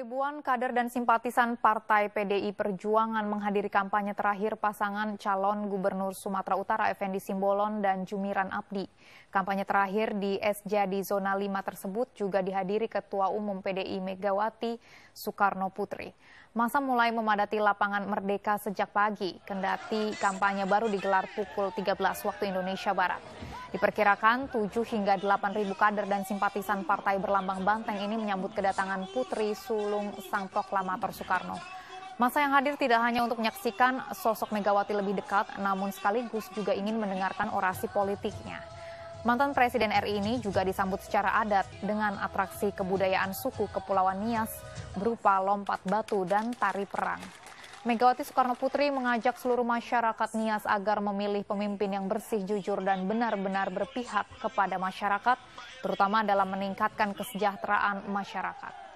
Ribuan kader dan simpatisan Partai PDI Perjuangan menghadiri kampanye terakhir pasangan calon Gubernur Sumatera Utara Effendi Simbolon dan Jumiran Abdi. Kampanye terakhir di SJ di Zona 5 tersebut juga dihadiri Ketua Umum PDI Megawati Soekarno Putri. Masa mulai memadati lapangan Merdeka sejak pagi, kendati kampanye baru digelar pukul 13 waktu Indonesia Barat. Diperkirakan 7 hingga 8 ribu kader dan simpatisan partai berlambang banteng ini menyambut kedatangan Putri Sulung Sang Proklamator Soekarno. Masa yang hadir tidak hanya untuk menyaksikan sosok Megawati lebih dekat, namun sekaligus juga ingin mendengarkan orasi politiknya. Mantan Presiden RI ini juga disambut secara adat dengan atraksi kebudayaan suku Kepulauan Nias berupa lompat batu dan tari perang. Megawati Soekarno Putri mengajak seluruh masyarakat Nias agar memilih pemimpin yang bersih, jujur, dan benar-benar berpihak kepada masyarakat, terutama dalam meningkatkan kesejahteraan masyarakat.